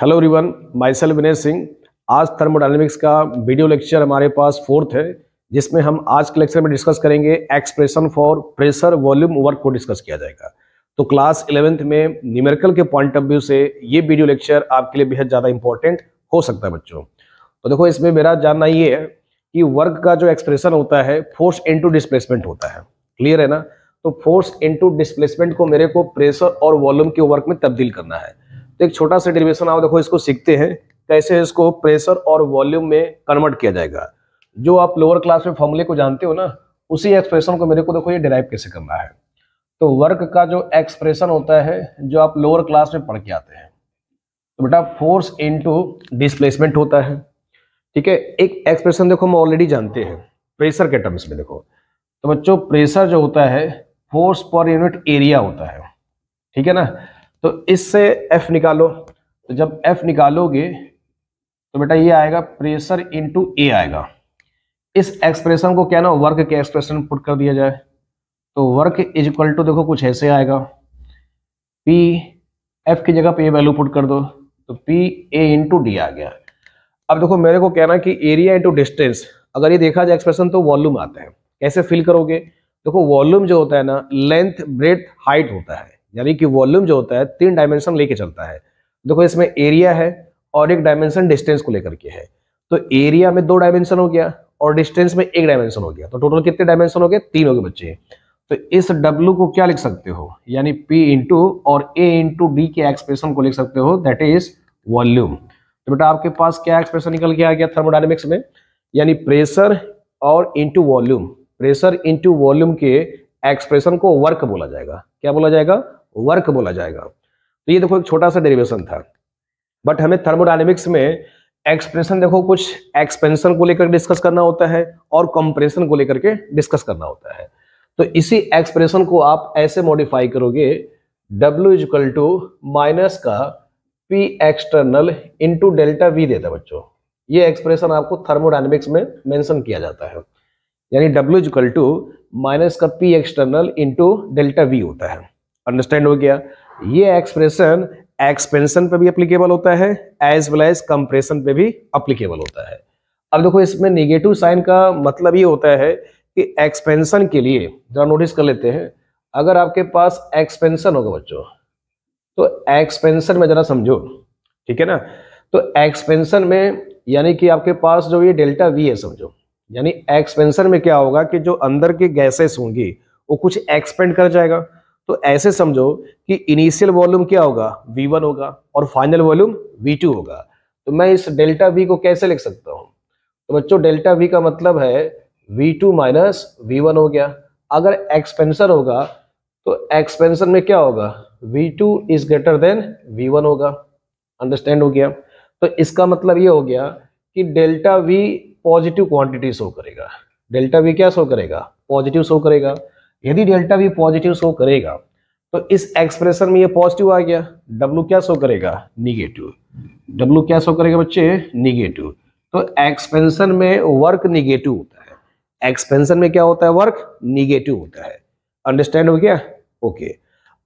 Hello everyone myself Vinay Singh आज thermodynamics का video lecture हमारे पास फोर्थ है जिसमें हम आज के लेक्चर में डिस्कस करेंगे expression for pressure volume work को डिस्कस किया जाएगा तो क्लास इलेवेंथ में न्यूमेरिकल के पॉइंट ऑफ व्यू से ये वीडियो लेक्चर आपके लिए बेहद ज़्यादा इंपॉर्टेंट हो सकता है बच्चों तो देखो इसमें मेरा जानना ये है कि वर्क का जो एक्सप्रेशन होता है फोर्स इंटू डिस्प्लेसमेंट होता है क्लियर है ना तो फोर्स इनटू डिस्प्लेसमेंट को मेरे को प्रेशर और वॉल्यूम के वर्क में तब्दील करना है तो एक छोटा सा डिवेशन आप देखो इसको सीखते हैं कैसे इसको प्रेशर और वॉल्यूम में कन्वर्ट किया जाएगा जो आप लोअर क्लास में फॉर्मूले को जानते हो ना उसी एक्सप्रेशन को मेरे को देखो ये डिराइव कैसे करना है तो वर्क का जो एक्सप्रेशन होता है जो आप लोअर क्लास में पढ़ के आते हैं तो बेटा फोर्स इनटू डिस्प्लेसमेंट होता है ठीक है एक एक्सप्रेशन देखो हम ऑलरेडी जानते हैं प्रेशर के टर्म्स में देखो तो बच्चों प्रेशर जो होता है फोर्स पर यूनिट एरिया होता है ठीक है ना तो इससे एफ निकालो तो जब एफ निकालोगे तो बेटा ये आएगा प्रेशर इनटू ए आएगा इस एक्सप्रेशन को क्या ना वर्क के एक्सप्रेशन पुट कर दिया जाए तो वर्क इज इक्वल टू देखो कुछ ऐसे आएगा पी एफ की जगह पे वैल्यू पुट कर दो तो पी ए इंटू डी आ गया अब देखो मेरे को कहना कि एरिया इंटू डिस्टेंस अगर ये देखा जाए एक्सप्रेशन तो वॉल्यूम आता है कैसे फिल करोगे देखो वॉल्यूम जो होता है ना लेंथ ब्रेथ हाइट होता है यानी कि वॉल्यूम जो होता है तीन डायमेंशन लेके चलता है देखो इसमें एरिया है और एक डायमेंशन डिस्टेंस को लेकर के है तो एरिया में दो डायमेंशन हो गया और डिस्टेंस में एक डायमेंशन हो गया तो टोटल कितने डायमेंशन हो गए तीन हो गए बच्चे तो इस डब्ल्यू को क्या लिख सकते हो यानी पी इंटू और ए इंटू डी के एक्सप्रेशन को लिख सकते हो दैट इज वॉल्यूम तो बेटा आपके पास क्या एक्सप्रेशन निकल के आ गया थर्मोडाइनमिक्स में यानी प्रेशर और into volume pressure into volume के एक्सप्रेशन को वर्क बोला जाएगा क्या बोला जाएगा वर्क बोला जाएगा तो ये देखो एक छोटा सा डेरिवेशन था बट हमें थर्मोडाइनमिक्स में एक्सप्रेशन देखो कुछ एक्सपेंशन को लेकर डिस्कस करना होता है और कंप्रेशन को लेकर के डिस्कस करना होता है तो इसी एक्सप्रेशन को आप ऐसे मॉडिफाई करोगे डब्ल्यू इजकल टू माइनस का P external into delta V देता है बच्चों ये एक्सप्रेशन आपको थर्मोडाइनमिक्स में मेंशन किया जाता है यानी डब्ल्यू इजकल टू माइनस का P external into delta V होता है अंडरस्टैंड हो गया ये एक्सप्रेशन एक्सपेंशन पे भी अप्लीकेबल होता है एज वेल एज कंप्रेशन पे भी अप्लीकेबल होता है अब देखो इसमें निगेटिव साइन का मतलब ये होता है कि एक्सपेंशन के लिए जरा नोटिस कर लेते हैं अगर आपके पास एक्सपेंशन होगा बच्चों तो एक्सपेंशन में जरा समझो ठीक है ना तो एक्सपेंशन में यानी कि आपके पास जो ये डेल्टा वी है समझो यानी एक्सपेंसर में क्या होगा कि जो अंदर के गैसेस होंगी वो कुछ एक्सपेंड कर जाएगा तो ऐसे समझो कि इनिशियल वॉल्यूम क्या होगा V1 होगा और फाइनल वॉल्यूम V2 होगा तो मैं इस डेल्टा V को कैसे लिख सकता हूँ तो बच्चों डेल्टा V का मतलब है V2 टू माइनस वी हो गया अगर एक्सपेंसर होगा तो एक्सपेंसर में क्या होगा V2 two is greater than one होगा अंडरस्टैंड हो गया तो इसका मतलब ये हो गया कि delta V positive quantity show करेगा डेल्टा वी क्या शो करेगा पॉजिटिव शो करेगा यदि डेल्टा वी पॉजिटिव शो करेगा तो इस एक्सप्रेशन में ये पॉजिटिव आ गया डब्लू क्या शो करेगा निगेटिव डब्लू क्या शो करेगा बच्चे निगेटिव तो एक्सपेंशन में वर्क निगेटिव होता है एक्सपेंशन में क्या होता है वर्क निगेटिव होता है अंडरस्टैंड हो गया ओके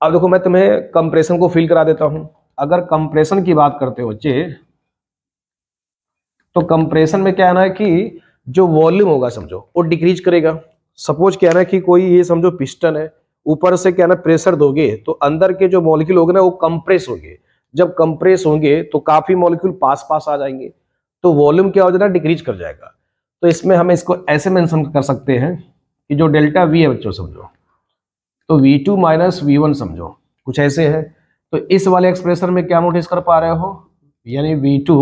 अब देखो मैं तुम्हें कंप्रेशन को फील करा देता हूं अगर कंप्रेशन की बात करते हो बच्चे तो कंप्रेशन में क्या आना है कि जो वॉल्यूम होगा समझो वो डिक्रीज करेगा सपोज क्या ना कि कोई ये समझो पिस्टन है ऊपर से क्या ना प्रेशर दोगे तो अंदर के जो मॉलिक्यूल होंगे ना वो कंप्रेस होंगे जब कंप्रेस होंगे तो काफी मॉलिक्यूल पास पास आ जाएंगे तो वॉल्यूम क्या हो जाएगा डिक्रीज कर जाएगा तो इसमें हम इसको ऐसे मेंशन कर सकते हैं कि जो डेल्टा वी है बच्चों समझो तो V two minus V one समझो कुछ ऐसे है तो इस वाले एक्सप्रेशन में क्या नोटिस कर पा रहे हो यानी V two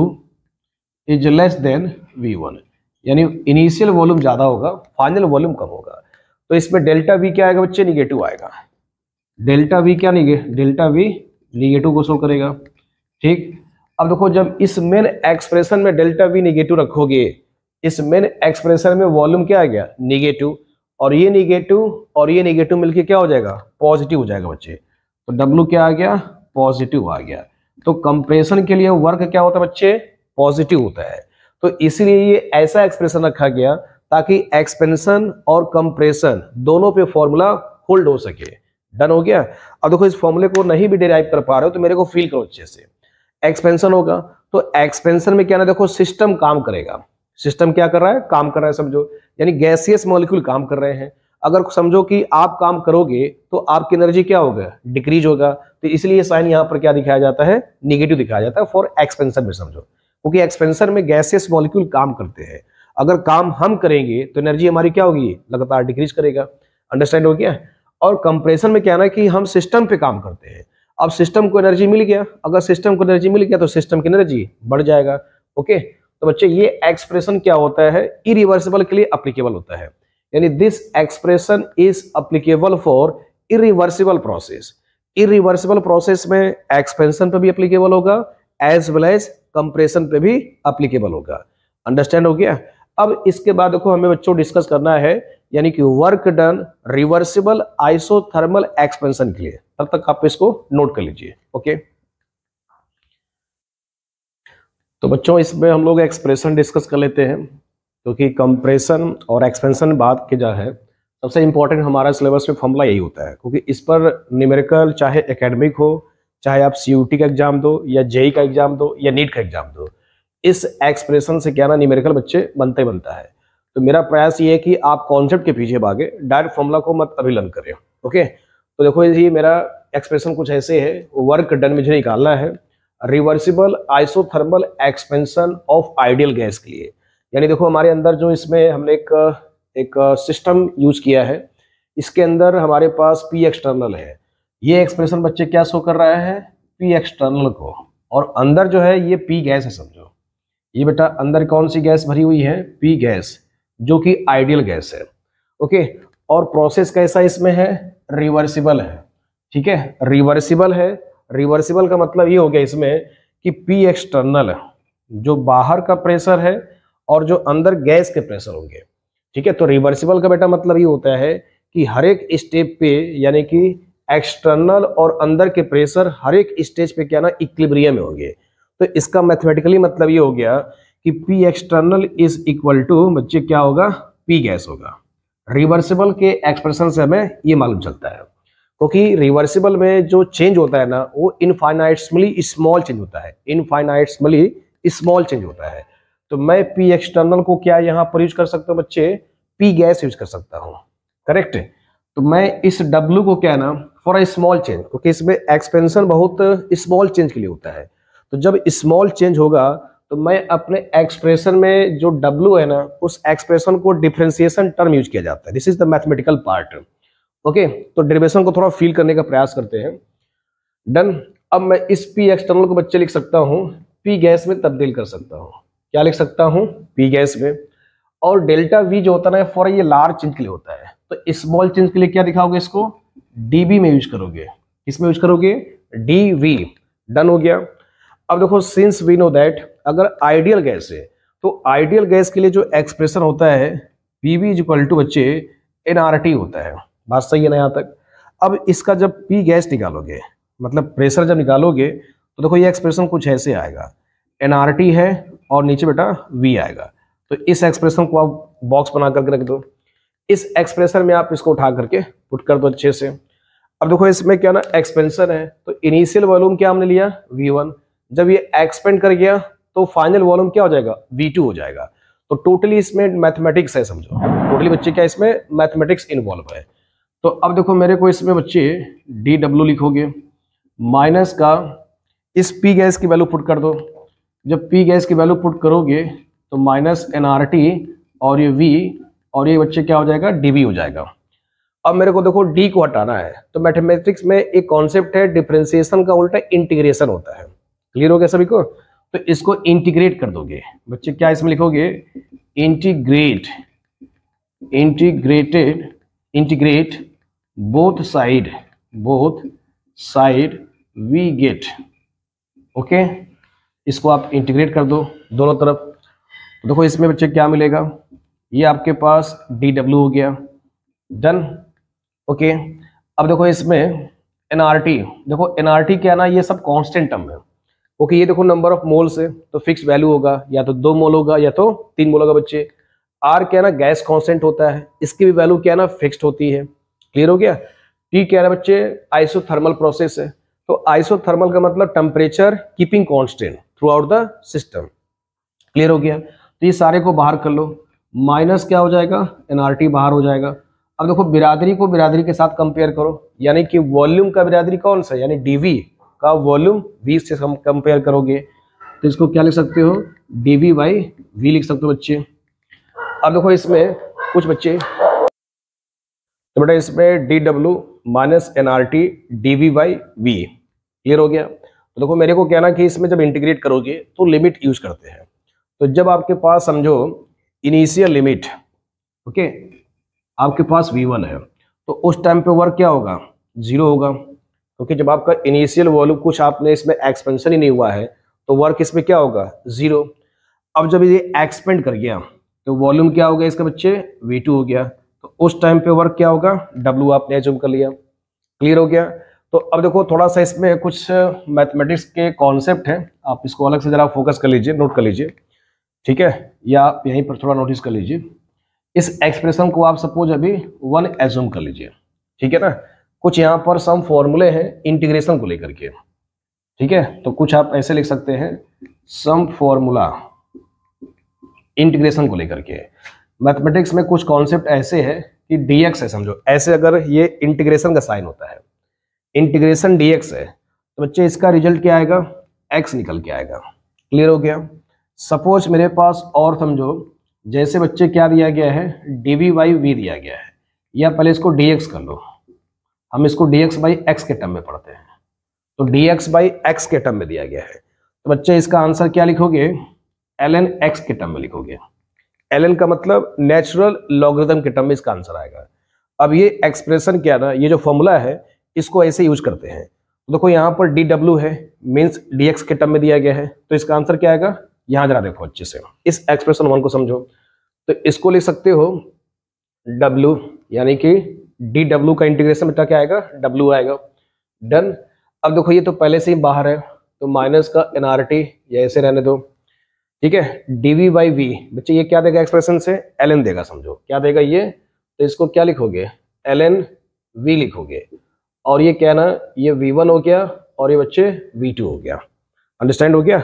is less than V one यानी इनिशियल वॉल्यूम ज़्यादा होगा फाइनल वॉल्यूम कम होगा तो इसमें डेल्टा वी क्या आएगा बच्चे निगेटिव आएगा डेल्टा वी क्या डेल्टा वी निगेटिव को शो करेगा ठीक अब देखो जब इस मेन एक्सप्रेशन में डेल्टा वी निगेटिव रखोगे इस मेन एक्सप्रेशन में वॉल्यूम क्या आ गया निगेटिव और ये निगेटिव और ये निगेटिव मिलके क्या हो जाएगा पॉजिटिव हो जाएगा बच्चे तो डब्ल्यू क्या आ गया पॉजिटिव आ गया तो कंप्रेशन के लिए वर्क क्या होता है बच्चे पॉजिटिव होता है तो इसलिए ये ऐसा एक्सप्रेशन रखा गया ताकि एक्सपेंशन और कंप्रेशन दोनों पे फॉर्मूला होल्ड हो सके डन हो गया अब देखो इस फॉर्मूले को नहीं भी डिराइव कर पा रहे हो तो मेरे को फील करो अच्छे से एक्सपेंशन होगा तो एक्सपेंशन में क्या ना देखो सिस्टम काम करेगा सिस्टम क्या कर रहा है काम कर रहा है समझो यानी गैसियस मॉलिक्यूल काम कर रहे हैं अगर समझो कि आप काम करोगे तो आपकी एनर्जी क्या होगा डिक्रीज होगा तो इसलिए साइन यहां पर क्या दिखाया जाता है निगेटिव दिखाया जाता है फॉर एक्सपेंशन में समझो क्योंकि एक्सपेंसर में गैसेस मॉलिक्यूल काम करते हैं अगर काम हम करेंगे तो एनर्जी हमारी क्या होगी लगातार डिक्रीज करेगा अंडरस्टैंड हो गया और कंप्रेशन में क्या ना कि हम सिस्टम पे काम करते हैं अब सिस्टम को एनर्जी मिल गया अगर सिस्टम को एनर्जी मिल गया तो सिस्टम की एनर्जी बढ़ जाएगा ओके तो बच्चे ये एक्सप्रेशन क्या होता है इरिवर्सिबल के लिए अप्लीकेबल होता है यानी this expression is applicable for irreversible process irreversible process में एक्सपेंशन पर भी अप्लीकेबल होगा एज वेल एज कंप्रेशन पे भी अप्लीकेबल होगा अंडरस्टैंड हो गया अब इसके बाद देखो हमें बच्चों डिस्कस करना है यानी कि work done reversible isothermal expansion के लिए तब तक, आप इसको नोट कर लीजिए ओके तो बच्चों इसमें हम लोग एक्सप्रेशन डिस्कस कर लेते हैं क्योंकि तो कंप्रेशन और एक्सपेंशन बात की जा है सबसे इंपॉर्टेंट हमारा सिलेबस में फॉर्मूला यही होता है क्योंकि इस पर न्यूमेरिकल चाहे एकेडमिक हो चाहे आप सी का एग्जाम दो या जेई e का एग्जाम दो या नीट e का एग्जाम दो इस एक्सप्रेशन से क्या ना न्यूमेरिकल बच्चे बनते बनता है तो मेरा प्रयास ये है कि आप कॉन्सेप्ट के पीछे भागे डायरेक्ट फॉर्मूला को मत अभी लर्न करें ओके तो देखो ये मेरा एक्सप्रेशन कुछ ऐसे है वर्क डन मुझे निकालना है reversible isothermal expansion of ideal gas के लिए यानी देखो हमारे अंदर जो इसमें हमने एक एक सिस्टम यूज किया है इसके अंदर हमारे पास पी एक्सटर्नल है ये एक्सप्रेशन बच्चे क्या शो कर रहा है पी एक्सटर्नल को और अंदर जो है ये पी गैस है समझो ये बेटा अंदर कौन सी गैस भरी हुई है पी गैस जो कि आइडियल गैस है ओके और प्रोसेस कैसा इसमें है रिवर्सिबल है ठीक है रिवर्सिबल है रिवर्सिबल का मतलब ये हो गया इसमें कि पी एक्सटर्नल जो बाहर का प्रेशर है और जो अंदर गैस के प्रेशर होंगे ठीक है तो रिवर्सिबल का बेटा मतलब ये होता है कि हर एक स्टेप पे यानी कि एक्सटर्नल और अंदर के प्रेशर हर एक स्टेज पे क्या ना इक्लिब्रियम में होंगे तो इसका मैथमेटिकली मतलब ये हो गया कि P external is equal to बच्चे क्या होगा पी गैस होगा रिवर्सिबल के एक्सप्रेशन से हमें ये मालूम चलता है क्योंकि तो रिवर्सिबल में जो चेंज होता है ना वो इनफाइनाइटमली स्मॉल चेंज होता है इनफाइनाइटमली स्मॉल चेंज होता है तो मैं पी एक्सटर्नल को क्या यहाँ पर यूज कर सकता हूँ बच्चे पी गैस यूज कर सकता हूँ करेक्ट है? तो मैं इस W को क्या ना फॉर अ स्मॉल चेंज क्योंकि इसमें एक्सपेंशन बहुत स्मॉल चेंज के लिए होता है तो जब स्मॉल चेंज होगा तो मैं अपने एक्सप्रेशन में जो W है ना उस एक्सप्रेशन को डिफ्रेंसिएशन टर्म यूज किया जाता है this is the mathematical part okay तो डिवेशन को थोड़ा फील करने का प्रयास करते हैं डन अब मैं इस पी एक्सटर्नल को बच्चे लिख सकता हूँ पी गैस में तब्दील कर सकता हूँ क्या लिख सकता हूँ पी गैस में और डेल्टा वी जो होता है फॉर ये लार्ज चेंज के लिए होता है तो स्मॉल चेंज के लिए क्या दिखाओगे इसको डीबी में यूज करोगे इसमें यूज करोगे डी वी डन हो गया अब देखो सिंस वी नो दैट अगर आइडियल गैस है तो आइडियल गैस के लिए जो एक्सप्रेशन होता है पी वी इक्वल टू बच्चे एन आर टी होता है बात सही है ना यहाँ तक अब इसका जब पी गैस निकालोगे मतलब प्रेशर जब निकालोगे तो देखो ये एक्सप्रेशन कुछ ऐसे आएगा एन आर टी है और नीचे बेटा वी आएगा तो इस एक्सप्रेशन को आप बॉक्स बना करके रख दो इस एक्सप्रेशन में आप इसको उठा करके पुट कर दो अच्छे से अब देखो इसमें क्या ना एक्सपेंशन है तो इनिशियल वॉल्यूम क्या हमने लिया वी जब ये एक्सपेंड कर गया तो फाइनल वॉल्यूम क्या हो जाएगा वी हो जाएगा तो टोटली इसमें मैथमेटिक्स है समझो टोटली बच्चे क्या इसमें मैथमेटिक्स इन्वॉल्व है तो अब देखो मेरे को इसमें बच्चे डी डब्ल्यू लिखोगे माइनस का इस पी गैस की वैल्यू पुट कर दो जब पी गैस की वैल्यू पुट करोगे तो माइनस एन आर टी और ये वी और ये बच्चे क्या हो जाएगा डी हो जाएगा अब मेरे को देखो डी को हटाना है तो मैथमेटिक्स में एक कॉन्सेप्ट है डिफ्रेंसिएशन का उल्टा इंटीग्रेशन होता है क्लियर हो गया सभी को तो इसको इंटीग्रेट कर दोगे बच्चे क्या इसमें लिखोगे integrate integrated integrate both side both side we get okay इसको आप इंटीग्रेट कर दो दोनों तरफ देखो इसमें बच्चे क्या मिलेगा ये आपके पास डी डब्ल्यू हो गया डन ओके अब देखो इसमें टी देखो टी क्या ना ये सब कॉन्स्टेंट टर्म है ओके ये देखो नंबर ऑफ मोल्स है तो फिक्स वैल्यू होगा या तो दो मोल होगा या तो तीन मोल होगा बच्चे आर क्या ना गैस कॉन्स्टेंट होता है इसकी भी वैल्यू क्या ना फिक्स्ड होती है क्लियर हो गया टी क्या ना बच्चे आइसोथर्मल प्रोसेस है तो आइसोथर्मल का मतलब temperature keeping constant throughout the system clear हो गया तो ये सारे को बाहर कर लो माइनस क्या हो जाएगा एनआरटी बाहर हो जाएगा अब देखो बिरादरी को बिरादरी के साथ कंपेयर करो यानी कि वॉल्यूम का बिरादरी कौन सा यानी डीवी का वॉल्यूम वी से हम कंपेयर करोगे तो इसको क्या लिख सकते हो डी वी बाई वी लिख सकते हो बच्चे अब देखो इसमें कुछ बच्चे तो बेटा इसमें D W minus N R T D V by V clear हो गया तो देखो मेरे को कहना कि इसमें जब इंटीग्रेट करोगे तो लिमिट यूज करते हैं तो जब आपके पास समझो इनिशियल लिमिट ओके आपके पास वी वन है तो उस टाइम पे वर्क क्या होगा जीरो होगा क्योंकि जब आपका इनिशियल वॉल्यूम कुछ आपने इसमें एक्सपेंशन ही नहीं हुआ है तो वर्क इसमें क्या होगा जीरो अब जब ये एक्सपेंड कर गया तो वॉल्यूम क्या हो गया इसका बच्चे वी टू हो गया तो उस टाइम पे वर्क क्या होगा डब्ल्यू आपने एज्यूम कर लिया क्लियर हो गया तो अब देखो थोड़ा सा इसमें कुछ मैथमेटिक्स uh, के कॉन्सेप्ट हैं आप इसको अलग से ज़रा फोकस कर लीजिए नोट कर लीजिए ठीक है या आप यहीं पर थोड़ा नोटिस कर लीजिए इस एक्सप्रेशन को आप सपोज अभी वन एजूम कर लीजिए ठीक है ना कुछ यहाँ पर सम फॉर्मूले हैं इंटीग्रेशन को लेकर के ठीक है तो कुछ आप ऐसे लिख सकते हैं सम फॉर्मूला इंटीग्रेशन को लेकर के मैथमेटिक्स में कुछ कॉन्सेप्ट ऐसे है कि डीएक्स है समझो ऐसे अगर ये इंटीग्रेशन का साइन होता है इंटीग्रेशन डीएक्स है तो बच्चे इसका रिजल्ट क्या आएगा एक्स निकल के आएगा क्लियर हो गया सपोज मेरे पास और समझो जैसे बच्चे क्या दिया गया है डी वी वाई वी दिया गया है या पहले इसको डी एक्स कर लो हम इसको डी एक्स बाई एक्स के टर्म में पढ़ते हैं तो डी एक्स बाई एक्स के टर्म में दिया गया है तो बच्चे इसका आंसर क्या लिखोगे एल एन एक्स के टर्म में लिखोगे एल एन का मतलब नेचुरल लॉगरिथम के टर्म में इसका आंसर आएगा अब ये एक्सप्रेशन क्या ना ये जो फॉर्मूला है इसको ऐसे यूज करते हैं तो देखो तो यहाँ पर डी डब्ल्यू है मीन्स डी एक्स के टर्म में दिया गया है तो इसका आंसर क्या आएगा यहां जरा देखो अच्छे से इस एक्सप्रेशन वन को समझो तो इसको लिख सकते हो W यानी कि डी डब्ल्यू का इंटीग्रेशन बेटा क्या आएगा W आएगा डन अब देखो ये तो पहले से ही बाहर है तो माइनस का एनआरटी या ऐसे रहने दो ठीक है वी बाई वी बच्चे ये क्या देगा एक्सप्रेशन से एल एन देगा समझो क्या देगा ये तो इसको क्या लिखोगे एल एन वी लिखोगे और ये क्या ना ये वी वन हो गया और ये बच्चे वी टू हो गया अंडरस्टैंड हो गया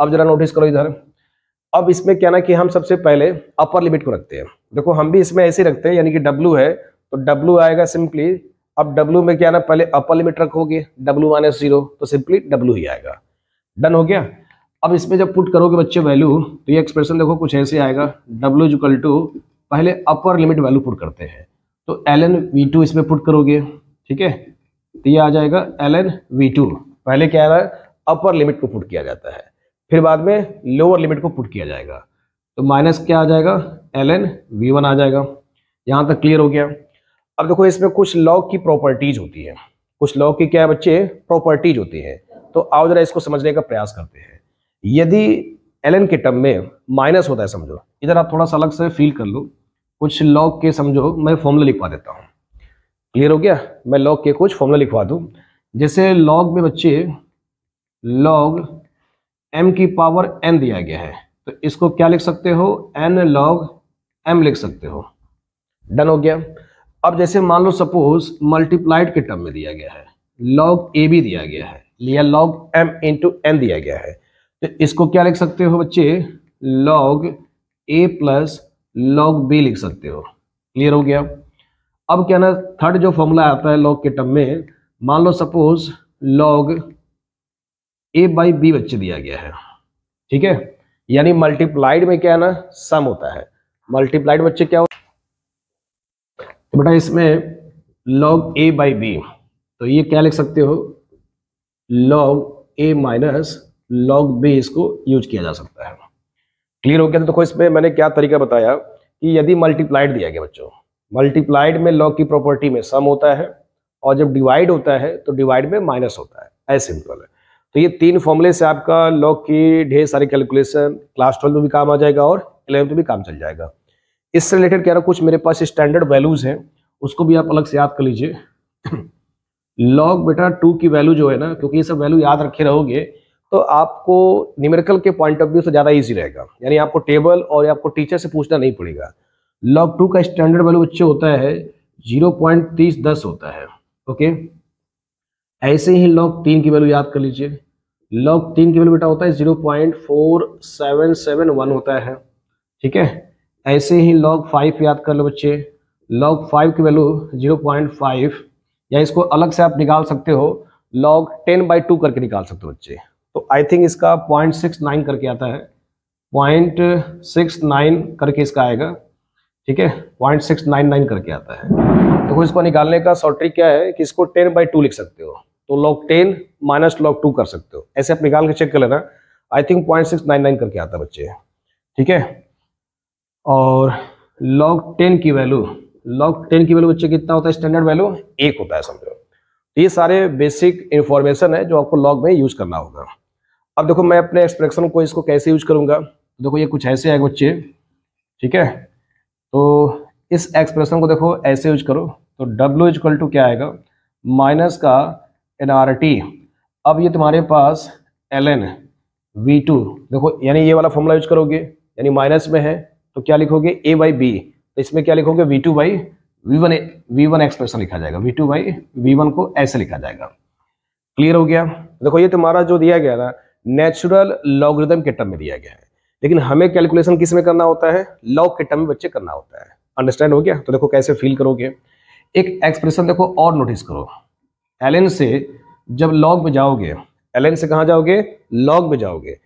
अब जरा नोटिस करो इधर अब इसमें क्या ना कि हम सबसे पहले अपर लिमिट को रखते हैं देखो हम भी इसमें ऐसे रखते हैं यानी कि डब्लू है तो डब्लू आएगा सिंपली अब डब्लू में क्या ना पहले अपर लिमिट रखोगे डब्लू माइनस जीरो तो सिंपली डब्लू ही आएगा डन हो गया अब इसमें जब पुट करोगे बच्चे वैल्यू तो ये एक्सप्रेशन देखो कुछ ऐसे आएगा डब्ल्यू जुकल टू पहले अपर लिमिट वैल्यू पुट करते हैं तो एल एन वी टू इसमें पुट करोगे ठीक है तो ये आ जाएगा एल एन वी टू पहले क्या है अपर लिमिट को पुट किया जाता है फिर बाद में लोअर लिमिट को पुट किया जाएगा तो माइनस क्या आ जाएगा एल एन वी वन आ जाएगा यहाँ तक क्लियर हो गया अब देखो इसमें कुछ लॉग की प्रॉपर्टीज होती है कुछ लॉग की क्या है बच्चे प्रॉपर्टीज होती है तो आओ जरा इसको समझने का प्रयास करते हैं यदि एल के टर्म में माइनस होता है समझो इधर आप थोड़ा सा अलग से फील कर लो कुछ लॉग के समझो मैं फॉर्मूला लिखवा देता हूँ क्लियर हो गया मैं लॉग के कुछ फॉर्मूला लिखवा दूँ जैसे लॉग में बच्चे लॉग m की पावर n दिया गया है तो इसको क्या लिख सकते हो n log m लिख सकते हो डन हो गया अब जैसे मान लो सपोज मल्टीप्लाइड के टर्म में दिया गया है log a भी दिया गया है लिया log m इंटू एन दिया गया है तो इसको क्या लिख सकते हो बच्चे log a plus log B लिख सकते हो क्लियर हो गया अब क्या ना थर्ड जो फॉर्मूला आता है लॉग के टर्म में मान लो suppose log A by B बच्चे दिया गया है ठीक है यानी मल्टीप्लाइड में क्या है ना सम होता है मल्टीप्लाइड बच्चे क्या होता तो बेटा इसमें लॉग ए बाई बी तो ये क्या लिख सकते हो log A minus log B इसको यूज किया जा सकता है क्लियर हो गया तो देखो तो इसमें मैंने क्या तरीका बताया कि यदि मल्टीप्लाइड दिया गया बच्चों मल्टीप्लाइड में लॉग की प्रॉपर्टी में सम होता है और जब डिवाइड होता है तो डिवाइड में माइनस होता है ऐसे सिंपल है तो ये तीन फॉर्मूले से आपका लॉ की ढेर सारी कैलकुलेशन क्लास ट्वेल्व में भी काम आ जाएगा और इलेवंथ में भी काम चल जाएगा इससे रिलेटेड कह रहा कुछ मेरे पास स्टैंडर्ड वैल्यूज हैं उसको भी आप अलग से याद कर लीजिए लॉग बेटा टू की वैल्यू जो है ना क्योंकि ये सब वैल्यू याद रखे रहोगे तो आपको न्यूमेरिकल के पॉइंट ऑफ व्यू से ज़्यादा ईजी रहेगा यानी आपको टेबल और आपको टीचर से पूछना नहीं पड़ेगा लॉग टू का स्टैंडर्ड वैल्यू बच्चे होता है जीरो होता है ओके ऐसे ही लॉग तीन की वैल्यू याद कर लीजिए लॉग तीन केवल बेटा होता है zero point four seven seven one होता है ठीक है ऐसे ही लॉग फाइव याद कर लो बच्चे लॉग फाइव की वैल्यू जीरो पॉइंट फाइव या इसको अलग से आप निकाल सकते हो लॉग टेन बाई टू करके निकाल सकते हो बच्चे तो आई थिंक इसका पॉइंट सिक्स नाइन करके आता है पॉइंट सिक्स नाइन करके इसका आएगा ठीक है पॉइंट सिक्स नाइन नाइन करके आता है तो इसको निकालने का शॉर्ट ट्रिक क्या है कि इसको टेन बाई टू लिख सकते हो तो log ten minus log two कर सकते हो ऐसे आप निकाल के चेक कर लेना I think point six nine nine करके आता बच्चे ठीक है और लॉग टेन की वैल्यू लॉग टेन की वैल्यू बच्चे कितना होता है स्टैंडर्ड वैल्यू एक होता है समझो तो ये सारे बेसिक इन्फॉर्मेशन है जो आपको लॉग में यूज करना होगा अब देखो मैं अपने एक्सप्रेशन को इसको कैसे यूज करूंगा तो देखो ये कुछ ऐसे है बच्चे ठीक है तो इस एक्सप्रेशन को देखो ऐसे यूज करो तो डब्ल्यू इजक्वल टू क्या आएगा माइनस का एनआरटी अब ये तुम्हारे पास एल एन वी टू देखो यानी ये वाला फॉर्मूला यूज करोगे यानी माइनस में है तो क्या लिखोगे ए बाई बी तो इसमें क्या लिखोगे V two by V one V one expression लिखा जाएगा V two by V one को ऐसे लिखा जाएगा क्लियर हो गया देखो ये तुम्हारा जो दिया गया ना नेचुरल लॉगरिदम के टर्म में दिया गया है लेकिन हमें कैलकुलेशन किस में करना होता है लॉग के टर्म में बच्चे करना होता है अंडरस्टैंड हो गया तो देखो कैसे फील करोगे एक एक्सप्रेशन देखो और नोटिस करो एल से जब लॉग में जाओगे एल से कहा जाओगे लॉग में जाओगे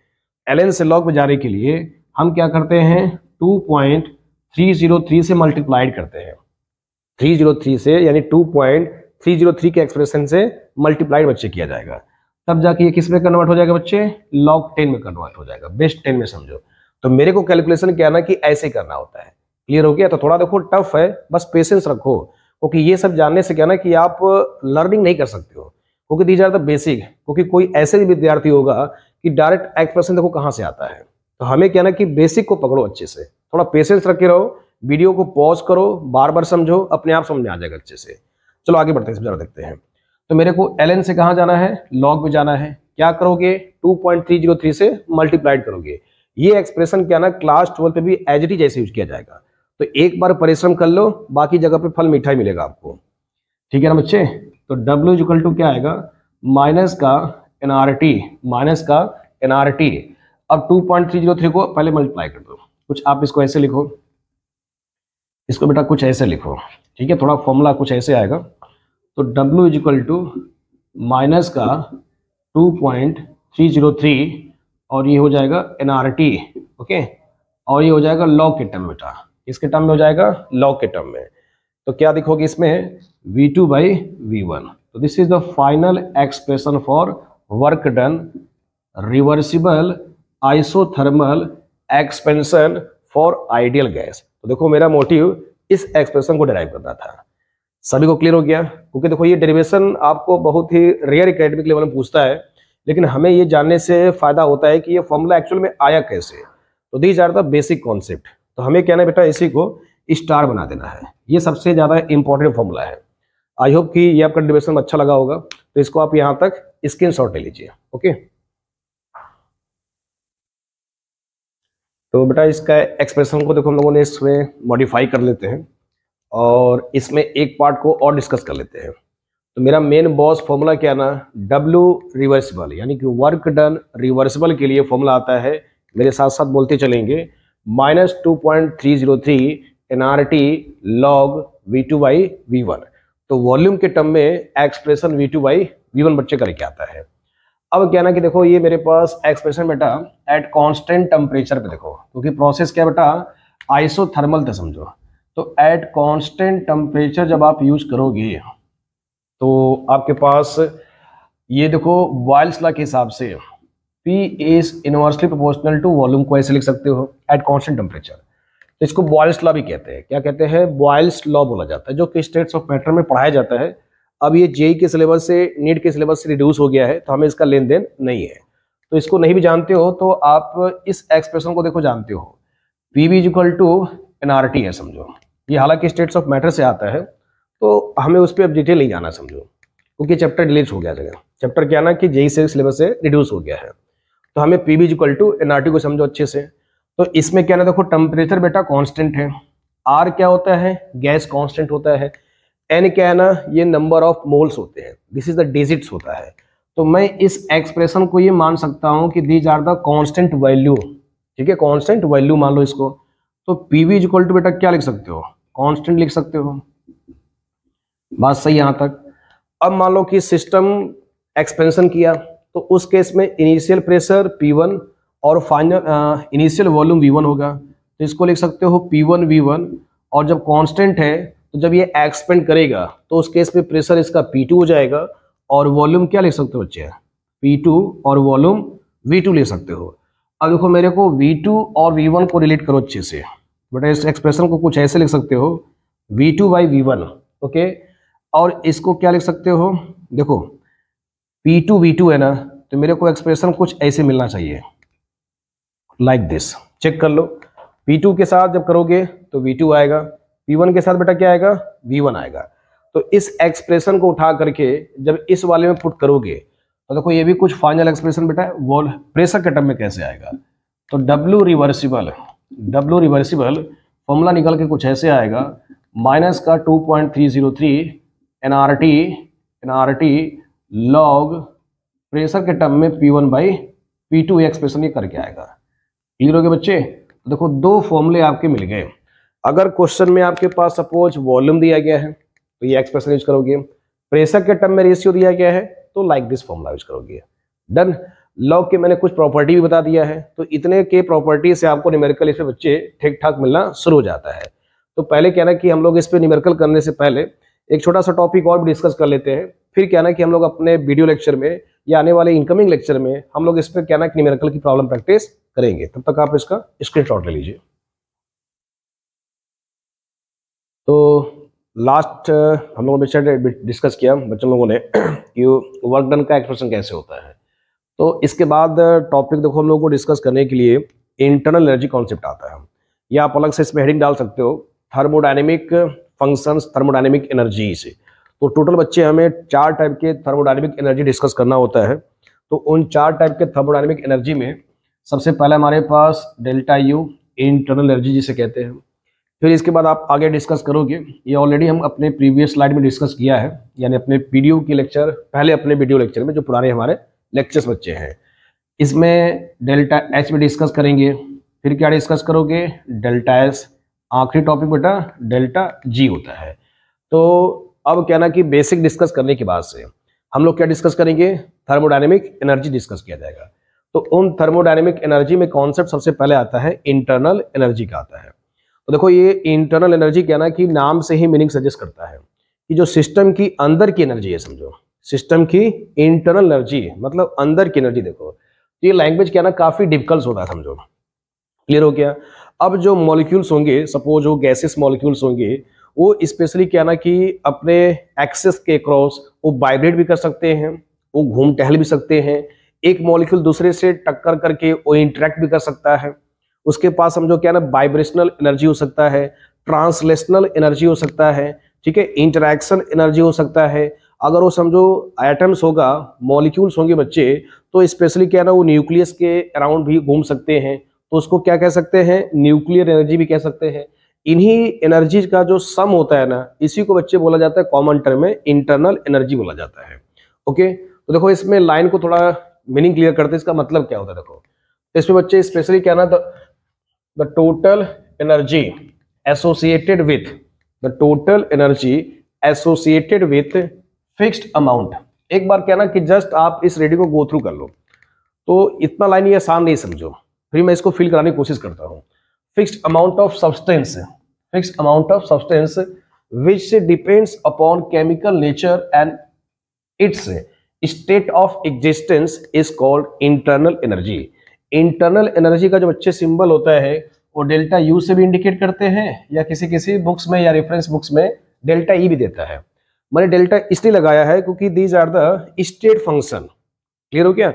एल से लॉग में जाने के लिए हम क्या करते हैं 2.303 से मल्टीप्लाइड करते हैं 303 से यानी 2.303 के एक्सप्रेशन से मल्टीप्लाइड बच्चे किया जाएगा तब जाके ये किस में कन्वर्ट हो जाएगा बच्चे लॉग टेन में कन्वर्ट हो जाएगा बेस्ट टेन में समझो तो मेरे को कैलकुलेशन क्या ना कि ऐसे करना होता है क्लियर हो गया तो थोड़ा देखो टफ है बस पेशेंस रखो क्योंकि ये सब जानने से क्या ना कि आप लर्निंग नहीं कर सकते हो क्योंकि दीज आर द बेसिक क्योंकि कोई ऐसे भी विद्यार्थी होगा कि डायरेक्ट एक्ट प्रश्न देखो कहाँ से आता है तो हमें क्या ना कि बेसिक को पकड़ो अच्छे से थोड़ा पेशेंस रखे रहो वीडियो को पॉज करो बार बार समझो अपने आप समझ में आ जाएगा अच्छे से चलो आगे बढ़ते हैं जरा देखते हैं तो मेरे को एल से कहाँ जाना है लॉग में जाना है क्या करोगे 2.303 से मल्टीप्लाइड करोगे ये एक्सप्रेशन क्या ना क्लास ट्वेल्थ पे भी एज डी जैसे यूज किया जाएगा तो एक बार परिश्रम कर लो बाकी जगह पे फल मीठा ही मिलेगा आपको ठीक है ना बच्चे तो डब्ल्यू इजल टू क्या आएगा माइनस का एन आर टी माइनस का एन आर टी अब two point three zero three को पहले मल्टीप्लाई कर दो कुछ आप इसको ऐसे लिखो इसको बेटा कुछ ऐसे लिखो ठीक है थोड़ा फॉर्मूला कुछ ऐसे आएगा तो डब्ल्यू इजल टू माइनस का two point three zero three और ये हो जाएगा एन आर टी ओके और ये हो जाएगा लॉ के टर्म बेटा इसके टर्म में हो जाएगा लॉ के टर्म में तो क्या दिखोगे इसमें V two by V one तो this is the final expression for work done reversible isothermal expansion for ideal gas तो देखो मेरा मोटिव इस एक्सप्रेशन को डिराइव करना था सभी को क्लियर हो गया क्योंकि देखो ये डेरिवेशन आपको बहुत ही रेयर एकेडमिक लेवल में पूछता है लेकिन हमें ये जानने से फायदा होता है कि ये फॉर्मूला एक्चुअल में आया कैसे तो these are the basic concept तो हमें कहना है बेटा इसी को स्टार बना देना है ये सबसे ज़्यादा इंपॉर्टेंट फॉर्मूला है आई होप कि ये आपका डिवेशन अच्छा लगा होगा तो इसको आप यहाँ तक स्क्रीन शॉट ले लीजिए ओके तो बेटा इसका एक्सप्रेशन को देखो हम लोगों ने इसमें मॉडिफाई कर लेते हैं और इसमें एक पार्ट को और डिस्कस कर लेते हैं तो मेरा मेन बॉस फॉर्मूला क्या ना W रिवर्सिबल यानी कि वर्क डन रिवर्सिबल के लिए फॉर्मूला आता है मेरे साथ साथ बोलते चलेंगे minus two point three zero three NRT log V two by V one तो वॉल्यूम के टर्म में expression V two by V one बच्चे करके आता है अब क्या ना कि देखो ये मेरे पास एक्सप्रेशन बेटा एट कॉन्स्टेंट टेम्परेचर पे देखो क्योंकि तो प्रोसेस क्या बेटा आइसोथर्मल था समझो तो एट कॉन्स्टेंट टेम्परेचर जब आप यूज करोगे तो आपके पास ये देखो बॉयल्स ला के हिसाब से P is inversely proportional to volume को ऐसे लिख सकते हो एट कॉन्स्टेंट टेम्परेचर तो इसको बॉयल्स लॉ भी कहते हैं क्या कहते हैं बॉयल्स लॉ बोला जाता है जो कि स्टेट्स ऑफ मैटर में पढ़ाया जाता है अब ये जेई e के सिलेबस से नीट के सिलेबस से रिड्यूस हो गया है तो हमें इसका लेन देन नहीं है तो इसको नहीं भी जानते हो तो आप इस एक्सप्रेशन को देखो जानते हो P V equal to N R T है समझो ये हालांकि स्टेट्स ऑफ मैटर से आता है तो हमें उस पर अब डिटेल नहीं जाना समझो क्योंकि चैप्टर डिलीट हो गया जगह चैप्टर क्या ना कि जेई e से सिलेबस से रिड्यूस हो गया है तो हमें P V equal to N R T को समझो अच्छे से तो इसमें क्या ना देखो टेम्परेचर बेटा कांस्टेंट है आर क्या होता है गैस कांस्टेंट होता है एन क्या है ना ये नंबर ऑफ मोल्स होते हैं दिस इज द डिजिट्स होता है तो मैं इस एक्सप्रेशन को ये मान सकता हूँ कि these are the constant value ठीक है कांस्टेंट वैल्यू मान लो इसको तो पी वी इक्वल टू बेटा क्या लिख सकते हो कॉन्स्टेंट लिख सकते हो बात सही यहाँ तक अब मान लो कि सिस्टम एक्सपेंशन किया तो उस केस में इनिशियल प्रेशर पी वन और final initial volume V one होगा तो इसको लिख सकते हो पी वन वी वन और जब कांस्टेंट है तो जब ये एक्सपेंड करेगा तो उस केस में प्रेशर इसका पी टू हो जाएगा और वॉल्यूम क्या लिख सकते हो बच्चे पी टू और वॉल्यूम वी टू ले सकते हो अब देखो मेरे को वी टू और वी वन को रिलेट करो अच्छे से बेटा इस एक्सप्रेशन को कुछ ऐसे लिख सकते हो V two by V one okay और इसको क्या लिख सकते हो देखो पी टू वी टू है ना तो मेरे को एक्सप्रेशन कुछ ऐसे मिलना चाहिए लाइक दिस चेक कर लो P2 के साथ जब करोगे तो V2 आएगा P1 के साथ बेटा क्या आएगा V1 आएगा तो इस एक्सप्रेशन को उठा करके जब इस वाले में पुट करोगे तो देखो ये भी कुछ फाइनल एक्सप्रेशन बेटा वॉल प्रेशर के टर्म में कैसे आएगा तो W reversible W reversible formula निकल के कुछ ऐसे आएगा माइनस का 2.303 point three zero three N R T N R T log pressure के टर्म में P one by P two expression ये करके आएगा क्लियर हो गए बच्चे देखो दो फॉर्मूले आपके मिल गए अगर क्वेश्चन में आपके पास सपोज वॉल्यूम दिया गया है तो ये एक्सप्रेशन यूज करोगे प्रेशर के टर्म में रेशियो दिया गया है तो लाइक दिस फॉर्मूला यूज करोगे डन लॉग के मैंने कुछ प्रॉपर्टी भी बता दिया है तो इतने के प्रॉपर्टी से आपको न्यूमेरिकल इस पे बच्चे ठीक ठाक मिलना शुरू हो जाता है तो पहले कहना कि हम लोग इस पर न्यूमेरिकल करने से पहले एक छोटा सा टॉपिक और भी डिस्कस कर लेते हैं फिर क्या ना कि हम लोग अपने वीडियो लेक्चर में या आने वाले इनकमिंग लेक्चर में हम लोग इस पर क्या ना कि न्यूमेरिकल की प्रॉब्लम प्रैक्टिस करेंगे तब तक आप इसका स्क्रीनशॉट ले लीजिए तो लास्ट हम लोगों ने डिस्कस किया बच्चों लोगों ने कि वर्क डन का एक्सप्रेशन कैसे होता है तो इसके बाद टॉपिक देखो हम लोगों को डिस्कस करने के लिए इंटरनल एनर्जी कॉन्सेप्ट आता है या आप अलग से इसमें हेडिंग डाल सकते हो थर्मोडाइनमिक फंक्शंस थर्मोडाइनमिक एनर्जी से तो टोटल बच्चे हमें चार टाइप के थर्मोडाइनमिक एनर्जी डिस्कस करना होता है तो उन चार टाइप के थर्मोडाइनमिक एनर्जी में सबसे पहले हमारे पास डेल्टा यू इंटरनल एनर्जी जिसे कहते हैं फिर इसके बाद आप आगे डिस्कस करोगे ये ऑलरेडी हम अपने प्रीवियस स्लाइड में डिस्कस किया है यानी अपने वीडियो के लेक्चर पहले अपने वीडियो लेक्चर में जो पुराने हमारे लेक्चर्स बच्चे हैं इसमें डेल्टा एच में डिस्कस करेंगे फिर क्या डिस्कस करोगे डेल्टा एस आखिरी टॉपिक बेटा डेल्टा जी होता है तो अब कहना कि बेसिक डिस्कस करने के बाद से हम लोग क्या डिस्कस करेंगे थर्मोडाइनमिक एनर्जी डिस्कस किया जाएगा तो उन थर्मोडाइनमिक एनर्जी में कॉन्सेप्ट सबसे पहले आता है इंटरनल एनर्जी का आता है तो देखो ये इंटरनल एनर्जी क्या ना कि नाम से ही मीनिंग सजेस्ट करता है कि जो सिस्टम की अंदर की एनर्जी है समझो सिस्टम की इंटरनल एनर्जी मतलब अंदर की एनर्जी देखो तो ये लैंग्वेज क्या ना काफ़ी डिफिकल्ट होता है समझो क्लियर हो गया अब जो मॉलिक्यूल्स होंगे सपोज वो गैसेस मॉलिक्यूल्स होंगे वो स्पेशली क्या ना कि अपने एक्सेस के क्रॉस वो वाइब्रेट भी कर सकते हैं वो घूम टहल भी सकते हैं एक मॉलिक्यूल दूसरे से टक्कर करके वो इंटरेक्ट भी कर सकता है उसके पास समझो क्या ना वाइब्रेशनल एनर्जी हो सकता है ट्रांसलेशनल एनर्जी हो सकता है ठीक है इंटरैक्शन एनर्जी हो सकता है अगर वो समझो एटम्स होगा मॉलिक्यूल्स होंगे बच्चे तो स्पेशली क्या ना वो न्यूक्लियस के अराउंड भी घूम सकते हैं तो उसको क्या कह सकते हैं न्यूक्लियर एनर्जी भी कह सकते हैं इन्हीं एनर्जी का जो सम होता है ना इसी को बच्चे बोला जाता है कॉमन टर्म में इंटरनल एनर्जी बोला जाता है ओके तो देखो इसमें लाइन को थोड़ा मीनिंग क्लियर करते इसका मतलब क्या होता है देखो इसमें बच्चे स्पेशली क्या ना the total energy associated with the total energy associated with fixed amount एक बार क्या ना कि जस्ट आप इस रेडी को गो थ्रू कर लो तो इतना लाइन ये आसान नहीं समझो फिर मैं इसको फिल कराने की कोशिश करता हूँ fixed amount of substance fixed amount of substance which depends upon chemical nature and its state of existence is called internal energy internal energy का जो बच्चे सिंबल होता है वो डेल्टा यू से भी इंडिकेट करते हैं या किसी किसी बुक्स में या रेफरेंस बुक्स में डेल्टा ई e भी देता है मैंने डेल्टा इसलिए लगाया है क्योंकि these are the state function clear हो क्या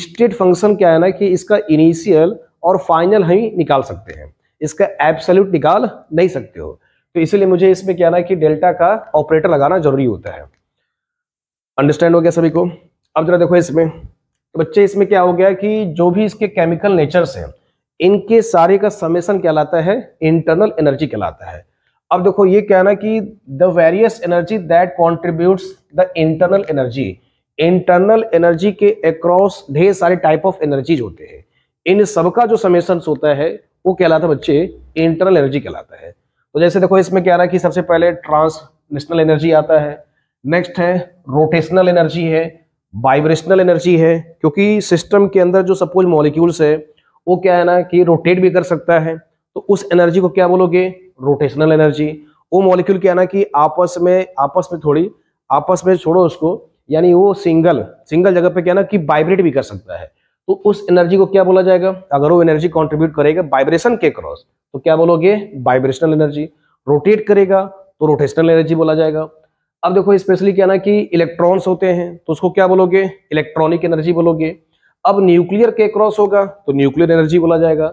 स्टेट फंक्शन क्या है ना कि इसका इनिशियल और फाइनल हम निकाल सकते हैं इसका एब्सोल्यूट निकाल नहीं सकते हो तो इसलिए मुझे इसमें क्या ना कि डेल्टा का ऑपरेटर लगाना जरूरी होता है अंडरस्टैंड हो गया सभी को अब जरा देखो इसमें तो बच्चे इसमें क्या हो गया कि जो भी इसके केमिकल नेचर्स हैं इनके सारे का समेसन क्या लाता है इंटरनल एनर्जी कहलाता है अब देखो ये क्या ना कि the various energy that contribute the internal energy internal energy के अक्रॉस ढेर सारे टाइप ऑफ एनर्जीज होते हैं इन सबका जो समेसन होता है वो कहलाता है बच्चे इंटरनल एनर्जी कहलाता है तो जैसे देखो इसमें क्या ना कि सबसे पहले ट्रांसनेशनल एनर्जी आता है नेक्स्ट है रोटेशनल एनर्जी है वाइब्रेशनल एनर्जी है क्योंकि सिस्टम के अंदर जो सपोज मॉलिक्यूल्स है वो क्या है ना कि रोटेट भी कर सकता है तो उस एनर्जी को क्या बोलोगे रोटेशनल एनर्जी वो मॉलिक्यूल क्या है ना कि आपस में आपस में थोड़ी आपस में छोड़ो उसको यानी वो सिंगल सिंगल जगह पे क्या ना कि वाइब्रेट भी कर सकता है तो उस एनर्जी को क्या बोला जाएगा अगर वो एनर्जी कॉन्ट्रीब्यूट करेगा वाइब्रेशन के क्रॉस तो क्या बोलोगे वाइब्रेशनल एनर्जी रोटेट करेगा तो रोटेशनल एनर्जी बोला जाएगा अब देखो स्पेशली क्या ना कि इलेक्ट्रॉन्स होते हैं तो उसको क्या बोलोगे इलेक्ट्रॉनिक एनर्जी बोलोगे अब न्यूक्लियर के क्रॉस होगा तो न्यूक्लियर एनर्जी बोला जाएगा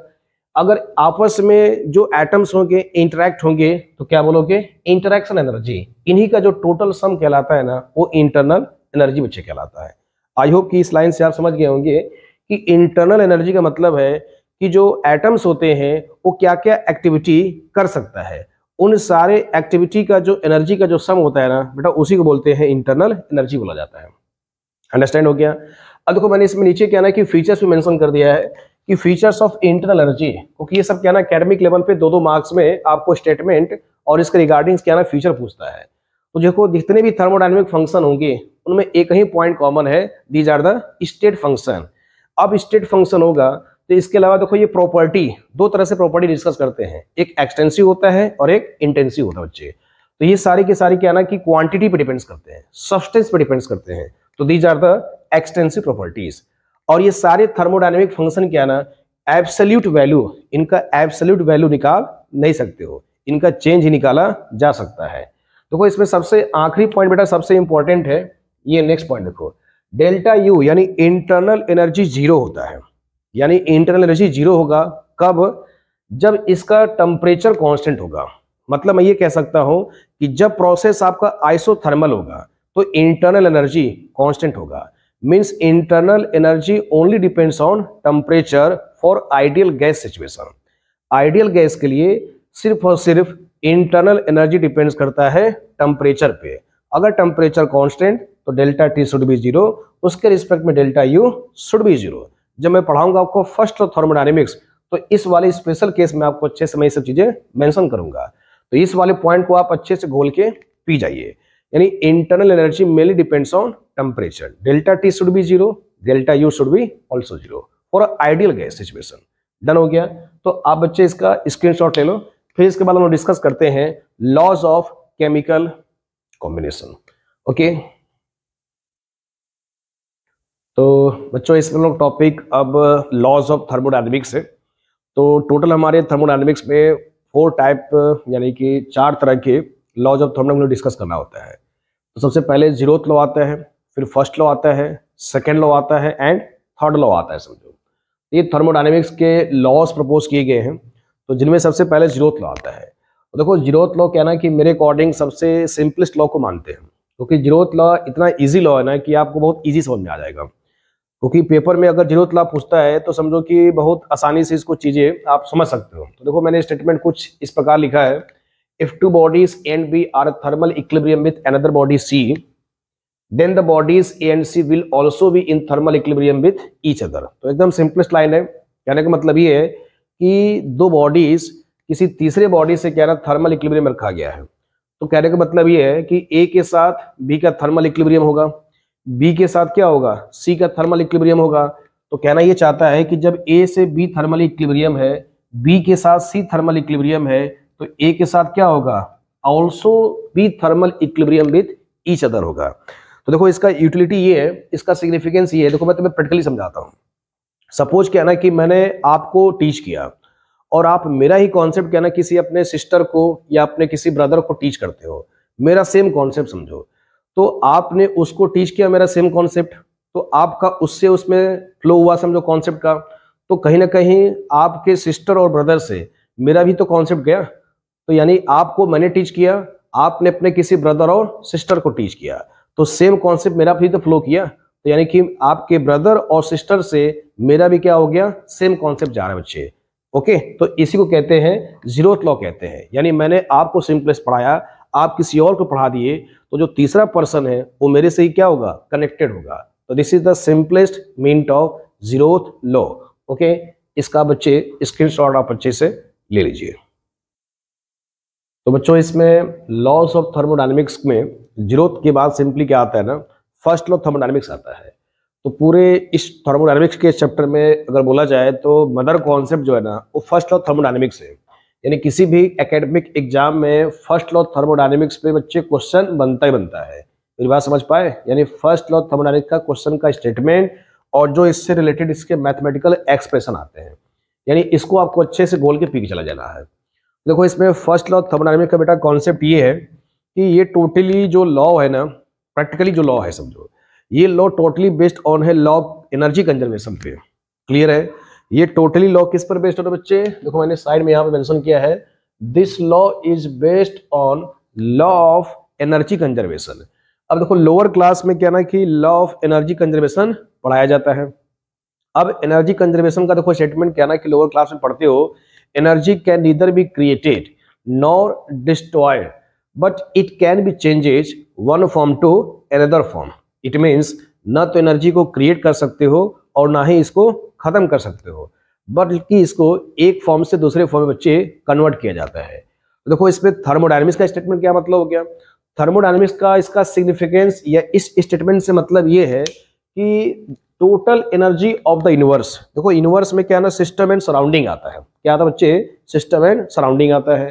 अगर आपस में जो एटम्स होंगे इंटरेक्ट होंगे तो क्या बोलोगे इंटरेक्शन एनर्जी इन्हीं का जो टोटल सम कहलाता है ना वो इंटरनल एनर्जी बच्चे कहलाता है आई होप कि इस लाइन से आप समझ गए होंगे कि इंटरनल एनर्जी का मतलब है कि जो एटम्स होते हैं वो क्या क्या एक्टिविटी कर सकता है उन सारे एक्टिविटी का जो एनर्जी का जो सम होता है ना बेटा उसी को बोलते हैं इंटरनल एनर्जी बोला जाता है अंडरस्टैंड हो गया अब देखो मैंने इसमें नीचे क्या ना कि फीचर्स भी मेंशन कर दिया है कि फीचर्स ऑफ इंटरनल एनर्जी क्योंकि ये सब क्या ना अकेडमिक लेवल पे दो दो मार्क्स में आपको स्टेटमेंट और इसके रिगार्डिंग क्या ना फीचर पूछता है तो देखो जितने भी थर्मोडाइनमिक फंक्शन होंगे उनमें एक ही पॉइंट कॉमन है these are the state function अब स्टेट फंक्शन होगा तो इसके अलावा देखो ये प्रॉपर्टी दो तरह से प्रॉपर्टी डिस्कस करते हैं एक एक्सटेंसिव होता है और एक इंटेंसिव होता है बच्चे तो ये सारी के सारी क्या ना कि क्वांटिटी पे डिपेंड्स करते हैं सब्सटेंस पे डिपेंड्स करते हैं तो these are the extensive properties और ये सारे थर्मोडाइनमिक फंक्शन क्या ना एब्सोल्यूट वैल्यू इनका एब्सोल्यूट वैल्यू निकाल नहीं सकते हो इनका चेंज ही निकाला जा सकता है देखो तो इसमें सबसे आखिरी पॉइंट बेटा सबसे इंपॉर्टेंट है ये नेक्स्ट पॉइंट देखो डेल्टा यू यानी इंटरनल एनर्जी जीरो होता है यानी इंटरनल एनर्जी जीरो होगा कब जब इसका टेम्परेचर कांस्टेंट होगा मतलब मैं ये कह सकता हूं कि जब प्रोसेस आपका आइसोथर्मल होगा तो इंटरनल एनर्जी कांस्टेंट होगा means internal energy only depends on temperature for ideal gas situation ideal gas के लिए सिर्फ और सिर्फ इंटरनल एनर्जी डिपेंड्स करता है टेम्परेचर पे अगर टेम्परेचर कॉन्स्टेंट तो delta T should be zero उसके रिस्पेक्ट में delta U should be zero जब मैं पढ़ाऊंगा आपको फर्स्ट थर्मोडाइनमिक्स तो इस वाले स्पेशल केस में आपको अच्छे से मैं ये सब चीजें मेंशन करूंगा तो इस वाले पॉइंट को आप अच्छे से घोल के पी जाइए यानी internal energy mainly depends on temperature delta T should be zero delta U should be also zero for ideal gas situation done हो गया तो आप बच्चे इसका स्क्रीनशॉट ले लो फिर इसके बाद हम डिस्कस करते हैं laws of chemical combination okay तो बच्चों इसमें लोग टॉपिक अब लॉज ऑफ थर्मोडाइनमिक्स है तो टोटल हमारे थर्मोडाइनमिक्स में फोर टाइप यानी कि चार तरह के लॉज ऑफ थर्मोडाइनमिक्स डिस्कस करना होता है तो सबसे पहले जीरोथ लॉ आता है फिर फर्स्ट लॉ आता है सेकेंड लॉ आता है एंड थर्ड लॉ आता है समझो ये थर्मोडाइनमिक्स के लॉज प्रपोज किए गए हैं तो जिनमें सबसे पहले जीरोथ लॉ आता है तो देखो जीरोथ लॉ कहना कि मेरे अकॉर्डिंग सबसे सिंपलेस्ट लॉ को मानते हैं क्योंकि तो जीरोथ लॉ इतना ईजी लॉ है ना कि आपको बहुत ईजी समझ में आ जाएगा क्योंकि पेपर में अगर जीरो तलाब पूछता है तो समझो कि बहुत आसानी से इसको चीज़ें आप समझ सकते हो तो देखो मैंने स्टेटमेंट कुछ इस प्रकार लिखा है if two bodies and B are thermal equilibrium with another body C then the bodies A and C will also be in thermal equilibrium with each other तो एकदम सिंपलेस्ट लाइन है कहने का मतलब ये है कि दो बॉडीज किसी तीसरे बॉडी से क्या थर्मल इक्लिब्रियम रखा गया है तो कहने का मतलब ये है कि ए के साथ बी का थर्मल इक्लिब्रियम होगा बी के साथ क्या होगा सी का थर्मल इक्विलिब्रियम होगा तो कहना यह चाहता है कि जब ए से बी थर्मल इक्विबरियम है बी के साथ सी थर्मल इक्विबरियम है तो ए के साथ क्या होगा also B thermal equilibrium with each other होगा तो देखो इसका यूटिलिटी ये है इसका सिग्निफिकेंस ये है देखो मैं तुम्हें प्रैक्टिकली समझाता हूँ सपोज क्या ना कि मैंने आपको टीच किया और आप मेरा ही कॉन्सेप्ट क्या ना किसी अपने सिस्टर को या अपने किसी ब्रदर को टीच करते हो मेरा सेम कॉन्सेप्ट समझो तो आपने उसको टीच किया मेरा सेम कॉन्सेप्ट तो आपका उससे उसमें फ्लो हुआ समझो कॉन्सेप्ट का तो कहीं ना कहीं आपके सिस्टर और ब्रदर से मेरा भी तो कॉन्सेप्ट गया तो यानी आपको मैंने टीच किया आपने अपने किसी ब्रदर और सिस्टर को टीच किया तो सेम कॉन्सेप्ट मेरा भी तो फ्लो किया तो यानी कि आपके ब्रदर और सिस्टर से मेरा भी क्या हो गया सेम कॉन्सेप्ट जा रहा है बच्चे ओके तो इसी को कहते हैं जीरो लॉ कहते हैं यानी मैंने आपको सिंपलेस पढ़ाया आप किसी और को पढ़ा दिए तो जो तीसरा पर्सन है वो मेरे से ही क्या होगा कनेक्टेड होगा तो this is the simplest mean of zero law okay इसका बच्चे स्क्रीन शॉट आप अच्छे से ले लीजिए तो बच्चों इसमें लॉस ऑफ थर्मोडाइनमिक्स में जीरोथ के बाद सिंपली क्या आता है ना फर्स्ट लॉ थर्मोडाइनमिक्स आता है तो पूरे इस थर्मोडाइनमिक्स के चैप्टर में अगर बोला जाए तो मदर कॉन्सेप्ट जो है ना वो फर्स्ट लॉ थर्मोडाइनमिक्स है यानी किसी भी एकेडमिक एग्जाम में फर्स्ट लॉ थर्मोडाइनमिक्स पे बच्चे क्वेश्चन बनता ही बनता है मेरी बात समझ पाए यानी फर्स्ट लॉ थर्मोडाइनमिक्स का क्वेश्चन का स्टेटमेंट और जो इससे रिलेटेड इसके मैथमेटिकल एक्सप्रेशन आते हैं यानी इसको आपको अच्छे से गोल के पीछे चला जाना है देखो इसमें फर्स्ट लॉ थर्मोडाइनमिक का बेटा कॉन्सेप्ट ये है कि ये टोटली जो लॉ है ना प्रैक्टिकली जो लॉ है समझो ये लॉ टोटली बेस्ड ऑन है लॉ ऑफ एनर्जी कंजर्वेशन पे क्लियर है ये टोटली लॉ किस पर बेस्ड होता है बच्चे देखो मैंने साइड में यहां पे मेंशन किया है this law is based on law of energy conservation अब देखो लोअर क्लास में क्या ना कि लॉ ऑफ एनर्जी कंजर्वेशन पढ़ाया जाता है अब एनर्जी कंजर्वेशन का देखो स्टेटमेंट क्या ना कि लोअर क्लास में पढ़ते हो energy can neither be created nor destroyed but it can be changes one form to another form it means ना तो एनर्जी को क्रिएट कर सकते हो और ना ही इसको ख़त्म कर सकते हो बल्कि इसको एक फॉर्म से दूसरे फॉर्म में बच्चे कन्वर्ट किया जाता है तो देखो इसमें थर्मोडाइनमिक्स का स्टेटमेंट क्या मतलब हो गया थर्मोडाइनमिक्स का इसका सिग्निफिकेंस या इस स्टेटमेंट से मतलब ये है कि total energy of the universe देखो यूनिवर्स में क्या ना सिस्टम एंड सराउंडिंग आता है क्या आता बच्चे सिस्टम एंड सराउंडिंग आता है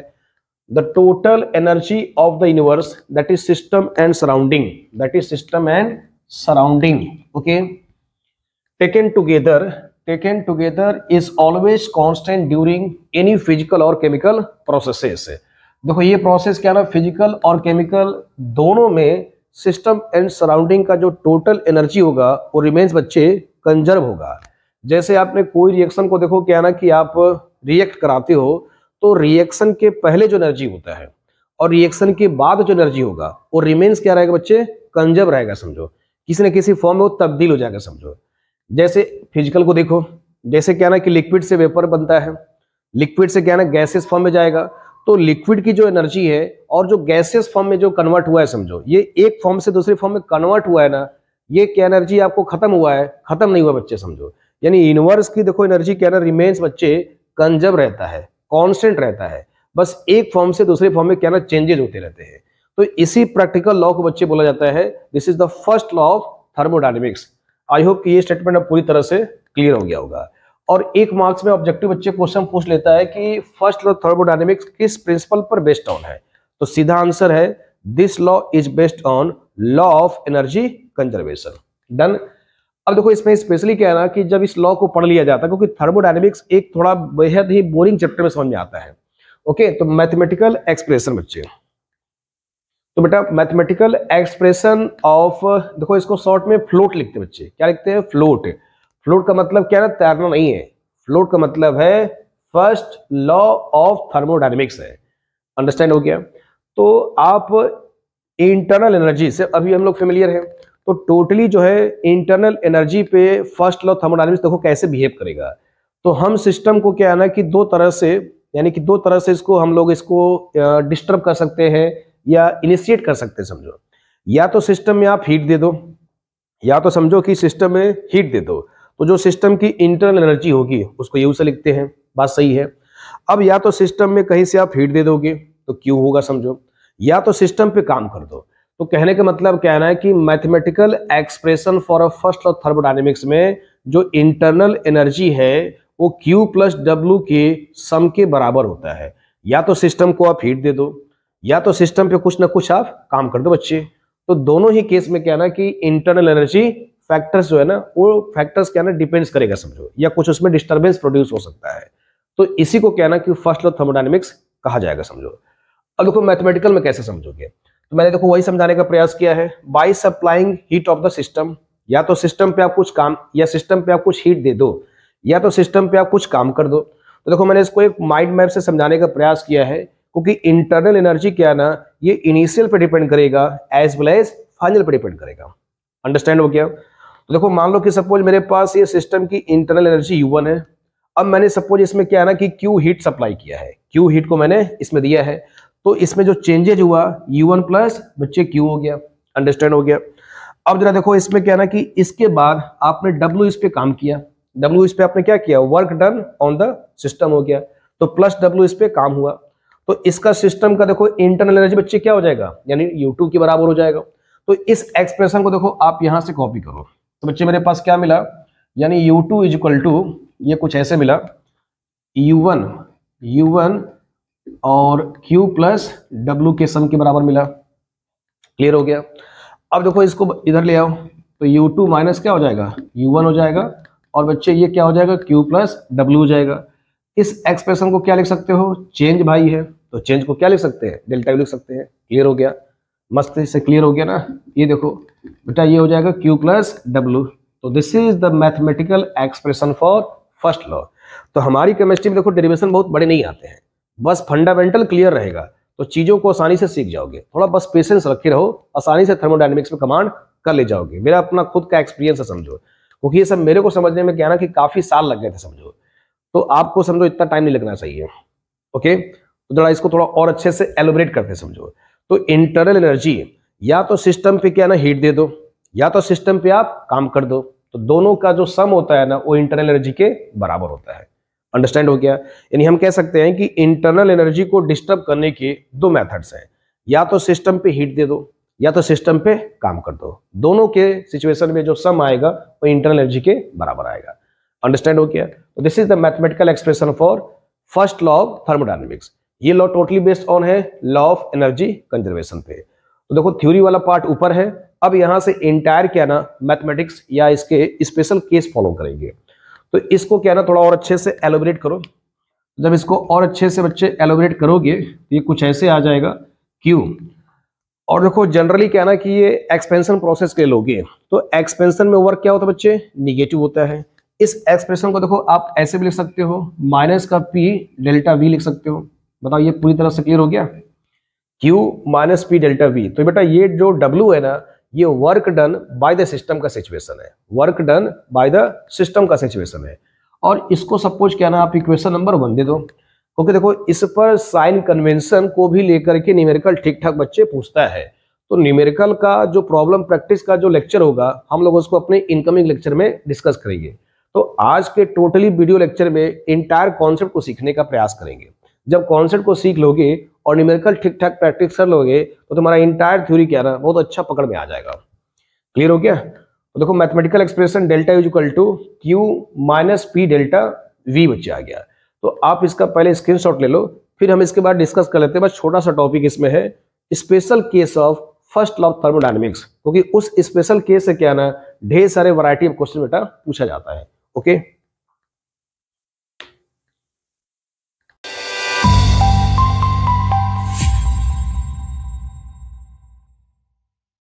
the total energy of the universe that is system and surrounding that is system and surrounding okay taken together taken together is always constant during any physical और chemical process देखो ये process क्या ना physical और chemical दोनों में system and surrounding का जो टोटल एनर्जी होगा वो रिमेन्स बच्चे कंजर्व होगा जैसे आपने कोई रिएक्शन को देखो क्या ना कि आप रिएक्ट कराते हो तो रिएक्शन के पहले जो एनर्जी होता है और रिएक्शन के बाद जो एनर्जी होगा वो रिमेन्स क्या रहेगा बच्चे कंजर्व रहेगा समझो किसी न किसी फॉर्म में वो तब्दील हो जाएगा समझो जैसे फिजिकल को देखो जैसे क्या ना कि लिक्विड से वेपर बनता है लिक्विड से क्या ना गैसेस फॉर्म में जाएगा तो लिक्विड की जो एनर्जी है और जो गैसेस फॉर्म में जो कन्वर्ट हुआ है समझो ये एक फॉर्म से दूसरे फॉर्म में कन्वर्ट हुआ है ना ये क्या एनर्जी आपको खत्म हुआ है खत्म नहीं हुआ बच्चे समझो यानी यूनिवर्स की देखो एनर्जी क्या ना रिमेन्स बच्चे कंजर्व रहता है कॉन्स्टेंट रहता है बस एक फॉर्म से दूसरे फॉर्म में क्या ना चेंजेज होते रहते हैं तो इसी प्रैक्टिकल लॉ को बच्चे बोला जाता है this is the first law of thermodynamics I hope कि ये स्टेटमेंट अब पूरी तरह से क्लियर हो गया होगा और एक मार्क्स में ऑब्जेक्टिव बच्चे क्वेश्चन पूछ लेता है कि फर्स्ट लॉ थर्मोडाइनमिक्स किस प्रिंसिपल पर बेस्ड ऑन है तो सीधा आंसर है this law is based on law of energy conservation done अब देखो इसमें स्पेशली क्या है ना कि जब इस लॉ को पढ़ लिया जाता है क्योंकि थर्मोडाइनमिक्स एक थोड़ा बेहद ही बोरिंग चैप्टर में समझ में आता है ओके तो मैथमेटिकल एक्सप्रेशन बच्चे तो बेटा मैथमेटिकल एक्सप्रेशन ऑफ देखो इसको शॉर्ट में फ्लोट लिखते हैं बच्चे क्या लिखते हैं फ्लोट फ्लोट का मतलब क्या है तैरना नहीं है फ्लोट का मतलब है फर्स्ट लॉ ऑफ थर्मोडाइनमिक्स है अंडरस्टैंड हो गया तो आप इंटरनल एनर्जी से अभी हम लोग फेमिलियर हैं तो टोटली जो है इंटरनल एनर्जी पे फर्स्ट लॉ थर्मोडाइनमिक्स देखो कैसे बिहेव करेगा तो हम सिस्टम को क्या है ना कि दो तरह से यानी कि दो तरह से इसको हम लोग इसको डिस्टर्ब कर सकते हैं या इनिशिएट कर सकते समझो या तो सिस्टम में आप हीट दे दो या तो समझो कि सिस्टम में हीट दे दो तो जो सिस्टम की इंटरनल एनर्जी होगी उसको यू से लिखते हैं बात सही है अब या तो सिस्टम में कहीं से आप हीट दे दोगे तो क्यू होगा समझो या तो सिस्टम पे काम कर दो तो कहने का मतलब कहना है कि mathematical expression for a first और थर्मोडाइनेमिक्स में जो इंटरनल एनर्जी है वो क्यू प्लस डब्ल्यू के सम के बराबर होता है या तो सिस्टम को आप हीट दे दो या तो सिस्टम पे कुछ ना कुछ आप काम कर दो बच्चे तो दोनों ही केस में क्या ना कि इंटरनल एनर्जी फैक्टर्स जो है ना वो फैक्टर्स क्या ना डिपेंड्स करेगा समझो या कुछ उसमें डिस्टर्बेंस प्रोड्यूस हो सकता है तो इसी को क्या ना कि फर्स्ट लॉ थर्मोडाइनमिक्स कहा जाएगा समझो अब देखो मैथमेटिकल में कैसे समझोगे तो मैंने देखो वही समझाने का प्रयास किया है by supplying heat of the system या तो सिस्टम पे आप कुछ काम या सिस्टम पे आप कुछ हीट दे दो या तो सिस्टम पे आप कुछ काम कर दो तो देखो मैंने इसको एक माइंड मैप से समझाने का प्रयास किया है क्योंकि इंटरनल एनर्जी क्या ना ये इनिशियल पे डिपेंड करेगा एज वेल एज फाइनल पे डिपेंड करेगा अंडरस्टैंड हो गया तो देखो मान लो कि सपोज मेरे पास ये सिस्टम की इंटरनल एनर्जी यू है अब मैंने सपोज इसमें क्या है ना कि क्यू हीट सप्लाई किया है क्यू हीट को मैंने इसमें दिया है तो इसमें जो चेंजेज हुआ यू वन प्लस बच्चे क्यू हो गया अंडरस्टैंड हो गया अब जरा देखो इसमें क्या ना कि इसके बाद आपने डब्ल्यू इस पे काम किया डब्ल्यू इस पे आपने क्या किया work done on the system हो गया तो प्लस डब्ल्यू इस पे काम हुआ तो इसका सिस्टम का देखो इंटरनल एनर्जी बच्चे क्या हो जाएगा यानी टू के बराबर हो जाएगा तो इस एक्सप्रेशन को देखो आप यहां से कॉपी करो तो बच्चे मेरे पास क्या मिला यानी U two is equal to ये कुछ ऐसे मिला यू वन यू वन और क्यू प्लस डब्ल्यू के सम के बराबर मिला क्लियर हो गया अब देखो इसको इधर ले आओ तो यू टू माइनस क्या हो जाएगा यू वन हो जाएगा और बच्चे ये क्या हो जाएगा क्यू प्लस डब्ल्यू हो जाएगा इस एक्सप्रेशन को क्या लिख सकते हो चेंज भाई है तो चेंज को क्या लिख सकते हैं डेल्टा लिख सकते हैं क्लियर हो गया मस्त से क्लियर हो गया ना ये देखो बेटा ये हो जाएगा क्यू प्लस डब्ल्यू तो this is the mathematical expression for first law तो हमारी केमिस्ट्री में देखो डेरिवेशन बहुत बड़े नहीं आते हैं बस फंडामेंटल क्लियर रहेगा तो चीज़ों को आसानी से सीख जाओगे थोड़ा बस पेशेंस रखे रहो आसानी से थर्मोडाइनमिक्स में कमांड कर ले जाओगे मेरा अपना खुद का एक्सपीरियंस है समझो क्योंकि ये सब मेरे को समझने में क्या ना कि काफ़ी साल लग गए थे समझो तो आपको समझो इतना टाइम नहीं लगना चाहिए ओके तो जरा इसको थोड़ा और अच्छे से एलोबरेट करते समझो तो इंटरनल एनर्जी या तो सिस्टम पे क्या ना हीट दे दो या तो सिस्टम पे आप काम कर दो तो दोनों का जो सम होता है ना वो इंटरनल एनर्जी के बराबर होता है अंडरस्टैंड हो गया यानी हम कह सकते हैं कि इंटरनल एनर्जी को डिस्टर्ब करने के दो मेथड्स हैं या तो सिस्टम पे हीट दे दो या तो सिस्टम पे काम कर दो दोनों के सिचुएशन में जो सम आएगा वो इंटरनल एनर्जी के बराबर आएगा अंडरस्टैंड हो गया तो this is the mathematical expression for first law of thermodynamics ये लॉ टोटली बेस्ड ऑन है लॉ ऑफ एनर्जी कंजर्वेशन पे तो देखो थ्योरी वाला पार्ट ऊपर है अब यहां से इंटायर क्या ना मैथमेटिक्स या इसके स्पेशल केस फॉलो करेंगे तो इसको क्या ना थोड़ा और अच्छे से एलोबरेट करो जब इसको और अच्छे से बच्चे एलोबरेट करोगे तो ये कुछ ऐसे आ जाएगा क्यों और देखो जनरली क्या ना कि ये एक्सपेंशन प्रोसेस के लोगे तो एक्सपेंशन में वर्क क्या होता है बच्चे निगेटिव होता है इस एक्सप्रेशन को देखो आप ऐसे भी लिख सकते हो माइनस का पी डेल्टा वी लिख सकते हो बताओ ये पूरी तरह से क्लियर हो गया Q minus P delta V तो बेटा ये जो डब्ल्यू है ना ये work done by the system का सिचुएशन है work done by the system का सिचुएशन है और इसको सपोज क्या ना आप इक्वेशन नंबर वन दे दो क्योंकि देखो इस पर साइन कन्वेंशन को भी लेकर के न्यूमेरिकल ठीक ठाक बच्चे पूछता है तो न्यूमेरिकल का जो प्रॉब्लम प्रैक्टिस का जो लेक्चर होगा हम लोग उसको अपने इनकमिंग लेक्चर में डिस्कस करेंगे तो आज के टोटली वीडियो लेक्चर में इंटायर कॉन्सेप्ट को सीखने का प्रयास करेंगे जब कॉन्सेप्ट को सीख लोगे और न्यूमेरिकल ठीक ठाक प्रैक्टिस कर लोगे तो तुम्हारा इंटायर थ्योरी क्या ना बहुत अच्छा पकड़ में आ जाएगा क्लियर हो गया तो देखो mathematical expression delta is equal to Q minus P delta V बच्चे आ गया तो आप इसका पहले स्क्रीनशॉट ले लो फिर हम इसके बाद डिस्कस कर लेते हैं बस छोटा सा टॉपिक इसमें है special case of first law of thermodynamics क्योंकि उस स्पेशल केस से क्या ना ढेर सारे वराइटी ऑफ क्वेश्चन बेटा पूछा जाता है Okay.